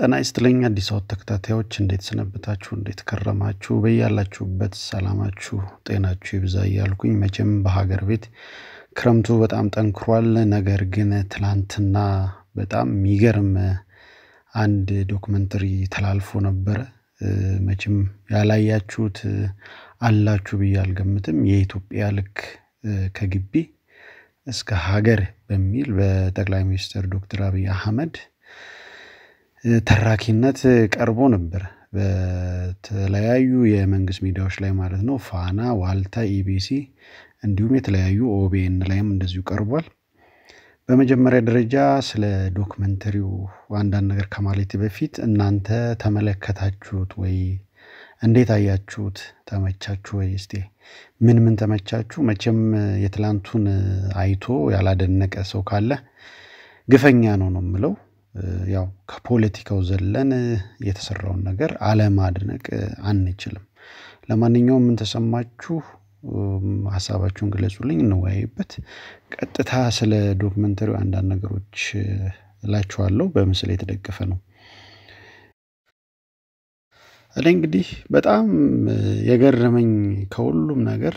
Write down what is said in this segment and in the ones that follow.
ጤና ይስጥልኝ አዲስ አበባ ተከታታዮች፣ እንዴት ሰነበታችሁ? እንዴት ከረማችሁ? በያላችሁበት ሰላማችሁ ጤናችሁ ይብዛ እያልኩኝ መቼም በሀገር ቤት ክረምቱ በጣም ጠንክሯል። ነገር ግን ትላንትና በጣም የሚገርም አንድ ዶክመንተሪ ተላልፎ ነበረ። መቼም ያላያችሁት አላችሁ ብዬ አልገምትም። የኢትዮጵያ ልክ ከግቢ እስከ ሀገር በሚል በጠቅላይ ሚኒስትር ዶክተር አብይ አህመድ ተራኪነት ቀርቦ ነበር በተለያዩ የመንግስት ሚዲያዎች ላይ ማለት ነው። ፋና፣ ዋልታ፣ ኢቢሲ እንዲሁም የተለያዩ ኦቤን ላይም እንደዚሁ ቀርቧል። በመጀመሪያ ደረጃ ስለ ዶክመንተሪው አንዳንድ ነገር ከማለት በፊት እናንተ ተመለከታችሁት ወይ? እንዴት አያችሁት? ተመቻችሁ ወይ? እስቲ ምን ምን ተመቻችሁ? መቼም የትላንቱን አይቶ ያላደነቀ ሰው ካለ ግፈኛ ነው ነው የምለው ያው ከፖለቲካው ዘለን የተሰራውን ነገር አለማድነቅ አንችልም። ለማንኛውም ምን ተሰማችሁ? ሀሳባችሁን ግለጹልኝ፣ እንወያይበት። ቀጥታ ስለ ዶክመንተሪው አንዳንድ ነገሮች እላችኋለሁ። በምስል የተደገፈ ነው። እኔ እንግዲህ በጣም የገረመኝ ከሁሉም ነገር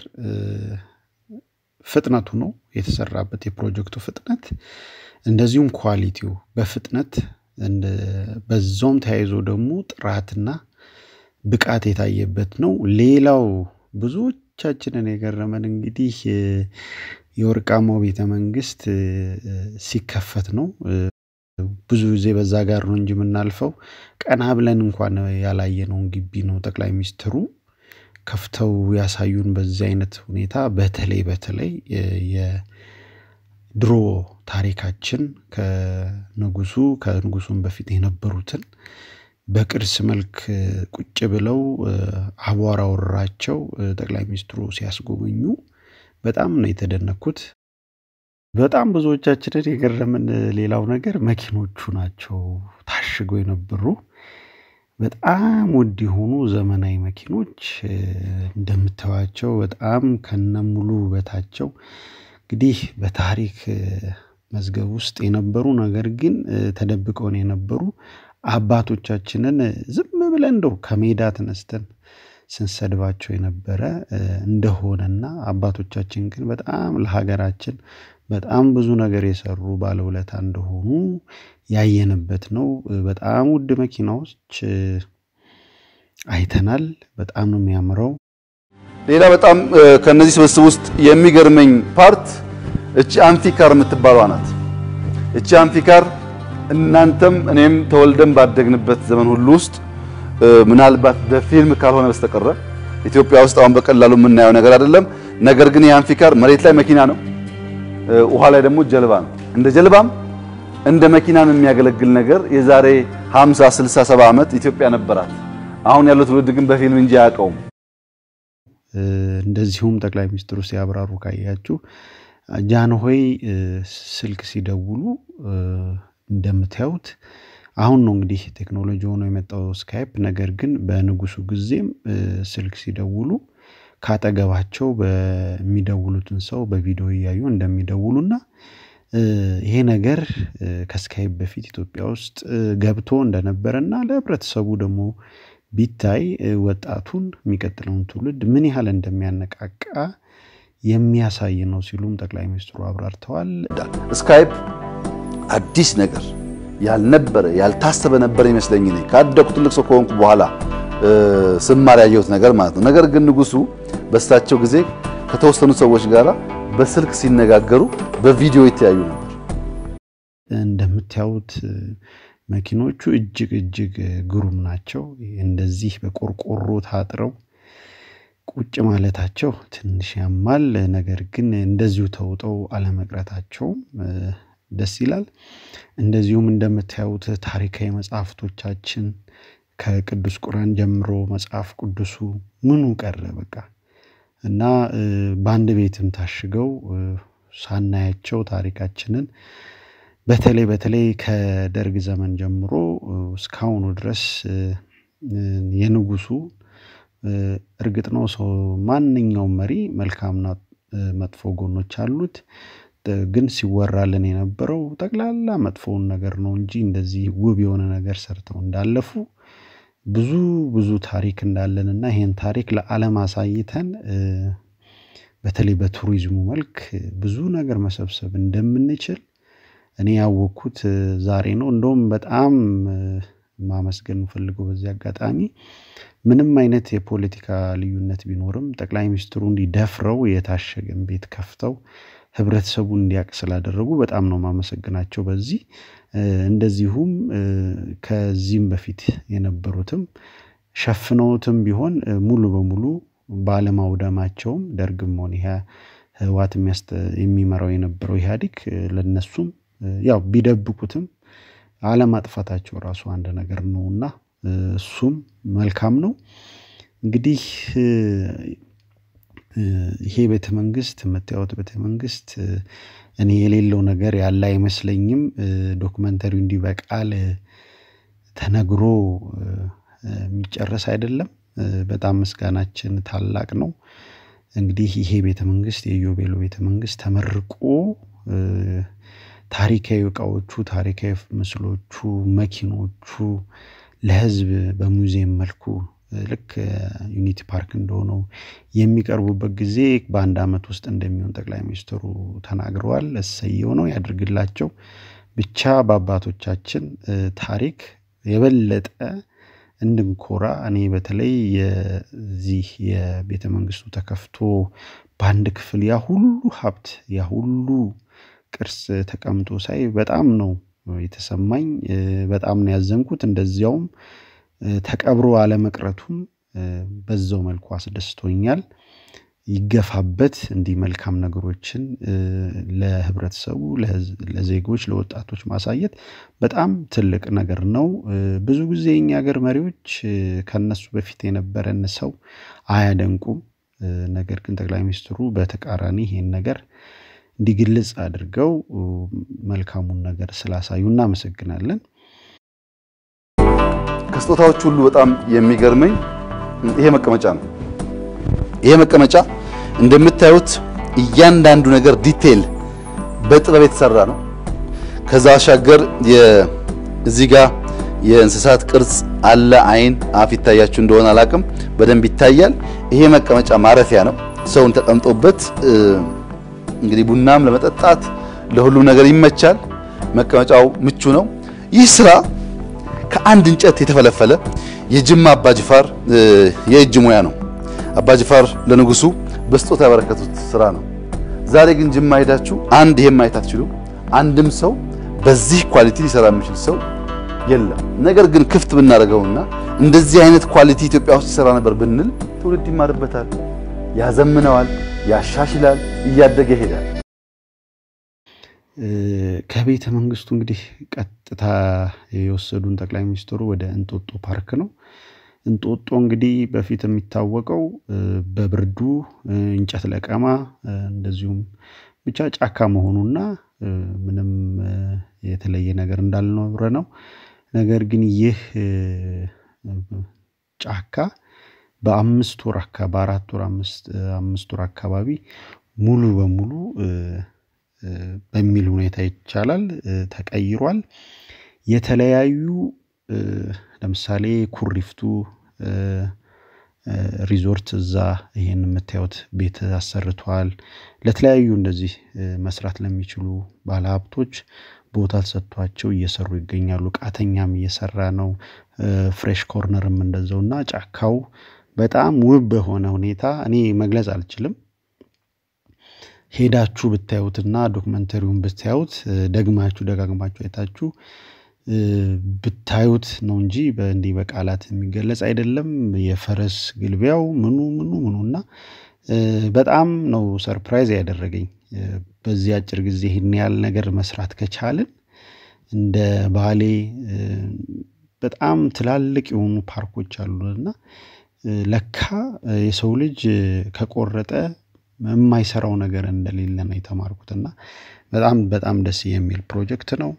ፍጥነቱ ነው የተሰራበት የፕሮጀክቱ ፍጥነት እንደዚሁም ኳሊቲው በፍጥነት በዛውም ተያይዞ ደግሞ ጥራትና ብቃት የታየበት ነው። ሌላው ብዙዎቻችንን የገረመን እንግዲህ የወርቃማው ቤተ መንግስት ሲከፈት ነው። ብዙ ጊዜ በዛ ጋር ነው እንጂ የምናልፈው ቀና ብለን እንኳን ያላየነውን ግቢ ነው ጠቅላይ ሚኒስትሩ ከፍተው ያሳዩን። በዚህ አይነት ሁኔታ በተለይ በተለይ የድሮ ታሪካችን ከንጉሱ ከንጉሱን በፊት የነበሩትን በቅርስ መልክ ቁጭ ብለው አቧራ ወራቸው ጠቅላይ ሚኒስትሩ ሲያስጎበኙ በጣም ነው የተደነኩት። በጣም ብዙዎቻችንን የገረምን ሌላው ነገር መኪኖቹ ናቸው። ታሽገው የነበሩ በጣም ውድ የሆኑ ዘመናዊ መኪኖች እንደምታዩቸው በጣም ከነሙሉ ውበታቸው እንግዲህ በታሪክ መዝገብ ውስጥ የነበሩ ነገር ግን ተደብቀውን የነበሩ አባቶቻችንን ዝም ብለን እንደው ከሜዳ ተነስተን ስንሰድባቸው የነበረ እንደሆነና አባቶቻችን ግን በጣም ለሀገራችን በጣም ብዙ ነገር የሰሩ ባለውለታ እንደሆኑ ያየንበት ነው። በጣም ውድ መኪናዎች አይተናል። በጣም ነው የሚያምረው። ሌላ በጣም ከነዚህ ስብስብ ውስጥ የሚገርመኝ ፓርት እቺ አንፊካር የምትባሏ ናት። እቺ አንፊካር እናንተም እኔም ተወልደን ባደግንበት ዘመን ሁሉ ውስጥ ምናልባት በፊልም ካልሆነ በስተቀረ ኢትዮጵያ ውስጥ አሁን በቀላሉ የምናየው ነገር አይደለም። ነገር ግን የአንፊካር መሬት ላይ መኪና ነው፣ ውሃ ላይ ደግሞ ጀልባ ነው። እንደ ጀልባም እንደ መኪናም የሚያገለግል ነገር የዛሬ 50፣ 60፣ 70 ዓመት ኢትዮጵያ ነበራት። አሁን ያለው ትውልድ ግን በፊልም እንጂ አያውቀውም። እንደዚሁም ጠቅላይ ሚኒስትሩ ሲያብራሩ ካያችሁ ጃንሆይ ስልክ ሲደውሉ እንደምታዩት አሁን ነው እንግዲህ ቴክኖሎጂ ሆኖ የመጣው ስካይፕ። ነገር ግን በንጉሱ ጊዜም ስልክ ሲደውሉ ካጠገባቸው በሚደውሉትን ሰው በቪዲዮ እያዩ እንደሚደውሉና ይሄ ነገር ከስካይፕ በፊት ኢትዮጵያ ውስጥ ገብቶ እንደነበረና ለህብረተሰቡ ደግሞ ቢታይ ወጣቱን የሚቀጥለውን ትውልድ ምን ያህል እንደሚያነቃቃ የሚያሳይ ነው ሲሉም ጠቅላይ ሚኒስትሩ አብራርተዋል። ስካይፕ አዲስ ነገር ያልነበረ ያልታሰበ ነበር ይመስለኝ እኔ ካደኩ ትልቅ ሰው ከሆንኩ በኋላ ስማር ያየሁት ነገር ማለት ነው። ነገር ግን ንጉሱ በእሳቸው ጊዜ ከተወሰኑ ሰዎች ጋር በስልክ ሲነጋገሩ በቪዲዮ የተያዩ ነበር። እንደምታዩት መኪኖቹ እጅግ እጅግ ግሩም ናቸው። እንደዚህ በቆርቆሮ ታጥረው ቁጭ ማለታቸው ትንሽ ያማል ነገር ግን እንደዚሁ ተውጠው አለመቅረታቸውም ደስ ይላል። እንደዚሁም እንደምታዩት ታሪካዊ መጽሐፍቶቻችን ከቅዱስ ቁራን ጀምሮ መጽሐፍ ቅዱሱ ምኑ ቀረ በቃ እና በአንድ ቤትም ታሽገው ሳናያቸው ታሪካችንን በተለይ በተለይ ከደርግ ዘመን ጀምሮ እስካሁኑ ድረስ የንጉሱ እርግጥ ነው ሰው ማንኛውም መሪ መልካምና መጥፎ ጎኖች አሉት። ግን ሲወራልን የነበረው ጠቅላላ መጥፎውን ነገር ነው እንጂ እንደዚህ ውብ የሆነ ነገር ሰርተው እንዳለፉ ብዙ ብዙ ታሪክ እና ይህን ታሪክ ለአለም አሳይተን በተለይ በቱሪዝሙ መልክ ብዙ ነገር መሰብሰብ እንደምንችል እኔ ያወቅኩት ዛሬ ነው። እንደውም በጣም ማመስገን ፈልገው በዚህ አጋጣሚ ምንም አይነት የፖለቲካ ልዩነት ቢኖርም ጠቅላይ ሚኒስትሩ እንዲደፍረው የታሸገን ቤት ከፍተው ህብረተሰቡ እንዲያቅ ስላደረጉ በጣም ነው ማመሰግናቸው። በዚህ እንደዚሁም ከዚህም በፊት የነበሩትም ሸፍነውትም ቢሆን ሙሉ በሙሉ ባለማውደማቸውም ደርግም ሆነ ህዋት የሚመራው የነበረው ኢህአዲግ ለነሱም ያው ቢደብቁትም አለማጥፋታቸው ራሱ አንድ ነገር ነው እና እሱም መልካም ነው። እንግዲህ ይሄ ቤተ መንግስት የምታዩት ቤተ መንግስት እኔ የሌለው ነገር ያለ አይመስለኝም። ዶክመንተሪው እንዲህ በቃል ተነግሮ የሚጨረስ አይደለም። በጣም ምስጋናችን ታላቅ ነው። እንግዲህ ይሄ ቤተ መንግስት ቤተመንግስት ቤተ መንግስት ተመርቆ ታሪካዊ እቃዎቹ፣ ታሪካዊ ምስሎቹ፣ መኪኖቹ ለህዝብ በሙዚየም መልኩ ልክ ዩኒቲ ፓርክ እንደሆነው የሚቀርቡበት ጊዜ በአንድ ዓመት ውስጥ እንደሚሆን ጠቅላይ ሚኒስትሩ ተናግረዋል። እሰየው ነው ያድርግላቸው። ብቻ በአባቶቻችን ታሪክ የበለጠ እንድንኮራ እኔ በተለይ የዚህ የቤተ መንግስቱ ተከፍቶ በአንድ ክፍል ያ ሁሉ ሀብት ያ ሁሉ ቅርስ ተቀምጦ ሳይ በጣም ነው የተሰማኝ በጣም ነው ያዘንኩት። እንደዚያውም ተቀብሮ አለመቅረቱም በዛው መልኩ አስደስቶኛል። ይገፋበት እንዲህ መልካም ነገሮችን ለህብረተሰቡ፣ ለዜጎች፣ ለወጣቶች ማሳየት በጣም ትልቅ ነገር ነው። ብዙ ጊዜ የኛ ሀገር መሪዎች ከነሱ በፊት የነበረን ሰው አያደንቁም። ነገር ግን ጠቅላይ ሚኒስትሩ በተቃራኒ ይሄን ነገር እንዲግልጽ አድርገው መልካሙን ነገር ስላሳዩ እናመሰግናለን። ከስጦታዎች ሁሉ በጣም የሚገርመኝ ይሄ መቀመጫ ነው። ይሄ መቀመጫ እንደምታዩት እያንዳንዱ ነገር ዲቴል በጥበብ የተሰራ ነው። ከዛ ባሻገር እዚህ ጋር የእንስሳት ቅርጽ አለ። አይን አፍ ይታያችሁ እንደሆነ አላቅም፣ በደንብ ይታያል። ይሄ መቀመጫ ማረፊያ ነው፣ ሰውን ተቀምጦበት እንግዲህ ቡናም ለመጠጣት ለሁሉም ነገር ይመቻል። መቀመጫው ምቹ ነው። ይህ ስራ ከአንድ እንጨት የተፈለፈለ የጅማ አባጅፋር የእጅ ሙያ ነው። አባጅፋር ለንጉሱ በስጦታ ያበረከቱት ስራ ነው። ዛሬ ግን ጅማ ሄዳችሁ አንድ ይሄን ማየት አትችሉ። አንድም ሰው በዚህ ኳሊቲ ሊሰራ የሚችል ሰው የለም። ነገር ግን ክፍት ብናደርገውና እንደዚህ አይነት ኳሊቲ ኢትዮጵያ ውስጥ ይሰራ ነበር ብንል ትውልድ ይማርበታል፣ ያዘምነዋል። ያሻሽላል፣ እያደገ ይሄዳል። ከቤተ መንግስቱ እንግዲህ ቀጥታ የወሰዱን ጠቅላይ ሚኒስትሩ ወደ እንጦጦ ፓርክ ነው። እንጦጦ እንግዲህ በፊት የሚታወቀው በብርዱ እንጨት ለቀማ፣ እንደዚሁም ብቻ ጫካ መሆኑና ምንም የተለየ ነገር እንዳልኖረ ነው። ነገር ግን ይህ ጫካ በአምስት ወር አካባቢ በአራት ወር አምስት ወር አካባቢ ሙሉ በሙሉ በሚል ሁኔታ ይቻላል ተቀይሯል። የተለያዩ ለምሳሌ ኩሪፍቱ ሪዞርት እዛ ይሄን የምታዩት ቤት አሰርቷል። ለተለያዩ እንደዚህ መስራት ለሚችሉ ባለሀብቶች ቦታ ተሰጥቷቸው እየሰሩ ይገኛሉ። ቃተኛም እየሰራ ነው። ፍሬሽ ኮርነርም እንደዛው እና ጫካው በጣም ውብ በሆነ ሁኔታ እኔ መግለጽ አልችልም። ሄዳችሁ ብታዩትና ዶክመንተሪውን ብታዩት ደግማችሁ ደጋግማችሁ አይታችሁ ብታዩት ነው እንጂ እንዲህ በቃላት የሚገለጽ አይደለም። የፈረስ ግልቢያው ምኑ ምኑ ምኑ እና በጣም ነው ሰርፕራይዝ ያደረገኝ። በዚህ አጭር ጊዜ ይህን ያህል ነገር መስራት ከቻልን እንደ ባሌ በጣም ትላልቅ የሆኑ ፓርኮች አሉና ለካ የሰው ልጅ ከቆረጠ የማይሰራው ነገር እንደሌለ ነው የተማርኩት እና በጣም በጣም ደስ የሚል ፕሮጀክት ነው።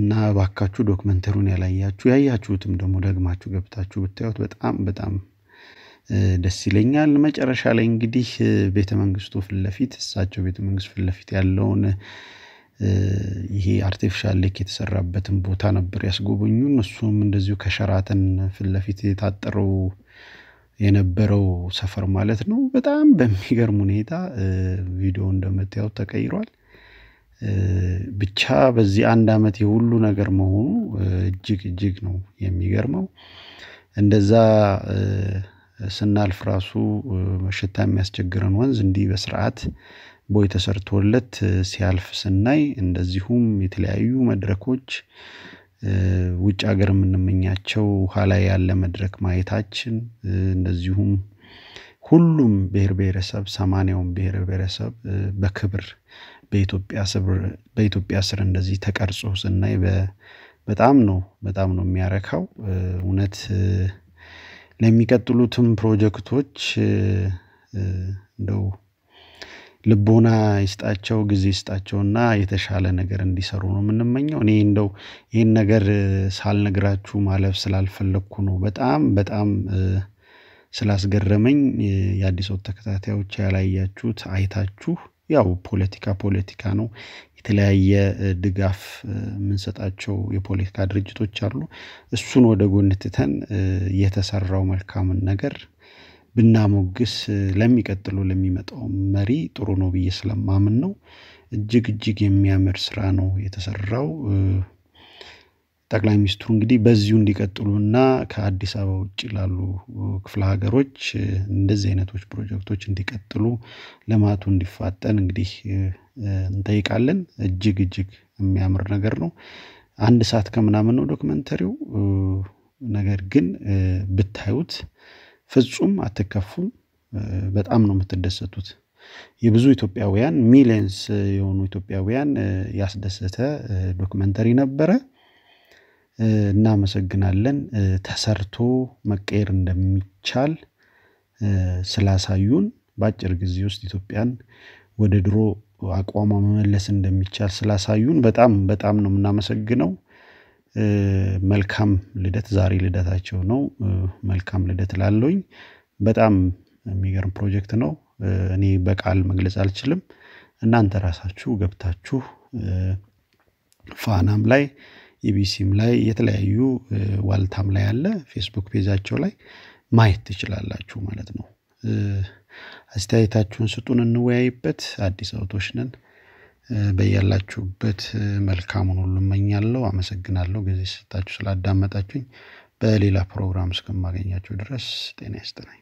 እና ባካችሁ ዶክመንተሩን ያላያችሁ ያያችሁትም ደግሞ ደግማችሁ ገብታችሁ ብታዩት በጣም በጣም ደስ ይለኛል። መጨረሻ ላይ እንግዲህ ቤተ መንግስቱ ፊት እሳቸው ቤተ መንግስት ያለውን ይሄ አርቲፊሻል ሌክ የተሰራበትን ቦታ ነበር ያስጎበኙን። እሱም እንደዚሁ ከሸራተን ፍለፊት ለፊት የታጠረው የነበረው ሰፈር ማለት ነው። በጣም በሚገርም ሁኔታ ቪዲዮ እንደምታየው ተቀይሯል። ብቻ በዚህ አንድ አመት የሁሉ ነገር መሆኑ እጅግ እጅግ ነው የሚገርመው። እንደዛ ስናልፍ ራሱ ሽታ የሚያስቸግረን ወንዝ እንዲህ በስርዓት ቦይ ተሰርቶለት ሲያልፍ ስናይ እንደዚሁም የተለያዩ መድረኮች ውጭ ሀገር የምንመኛቸው ውሃ ላይ ያለ መድረክ ማየታችን እንደዚሁም ሁሉም ብሔር ብሔረሰብ ሰማንያውም ብሔር ብሔረሰብ በክብር በኢትዮጵያ ስር እንደዚህ ተቀርጾ ስናይ በጣም ነው በጣም ነው የሚያረካው። እውነት ለሚቀጥሉትም ፕሮጀክቶች እንደው ልቦና ይስጣቸው፣ ጊዜ ይስጣቸውና የተሻለ ነገር እንዲሰሩ ነው የምንመኘው። እኔ እንደው ይህን ነገር ሳልነግራችሁ ማለፍ ስላልፈለግኩ ነው። በጣም በጣም ስላስገረመኝ የአዲስ ወጥ ተከታታዮች ያላያችሁት አይታችሁ ያው ፖለቲካ ፖለቲካ ነው። የተለያየ ድጋፍ የምንሰጣቸው የፖለቲካ ድርጅቶች አሉ። እሱን ወደ ጎን ትተን የተሰራው መልካምን ነገር ብናሞግስ ለሚቀጥሉ ለሚመጣው መሪ ጥሩ ነው ብዬ ስለማምን ነው። እጅግ እጅግ የሚያምር ስራ ነው የተሰራው። ጠቅላይ ሚኒስትሩ እንግዲህ በዚሁ እንዲቀጥሉና ከአዲስ አበባ ውጭ ላሉ ክፍለ ሀገሮች እንደዚህ አይነቶች ፕሮጀክቶች እንዲቀጥሉ ልማቱ እንዲፋጠን እንግዲህ እንጠይቃለን። እጅግ እጅግ የሚያምር ነገር ነው። አንድ ሰዓት ከምናምን ነው ዶክመንተሪው። ነገር ግን ብታዩት ፍጹም አትከፉም። በጣም ነው የምትደሰቱት። የብዙ ኢትዮጵያውያን ሚሊየንስ የሆኑ ኢትዮጵያውያን ያስደሰተ ዶክመንተሪ ነበረ። እናመሰግናለን። ተሰርቶ መቀየር እንደሚቻል ስላሳዩን፣ በአጭር ጊዜ ውስጥ ኢትዮጵያን ወደ ድሮ አቋሟ መመለስ እንደሚቻል ስላሳዩን በጣም በጣም ነው የምናመሰግነው። መልካም ልደት ዛሬ ልደታቸው ነው። መልካም ልደት ላለኝ በጣም የሚገርም ፕሮጀክት ነው። እኔ በቃል መግለጽ አልችልም። እናንተ ራሳችሁ ገብታችሁ ፋናም ላይ ኢቢሲም ላይ የተለያዩ ዋልታም ላይ አለ ፌስቡክ ፔጃቸው ላይ ማየት ትችላላችሁ ማለት ነው። አስተያየታችሁን ስጡን፣ እንወያይበት። አዲስ አበቶች ነን። በያላችሁበት መልካሙን ሁሉ እመኛለሁ። አመሰግናለሁ ጊዜ ሰጣችሁ ስላዳመጣችሁኝ። በሌላ ፕሮግራም እስከማገኛችሁ ድረስ ጤና ይስጥልኝ።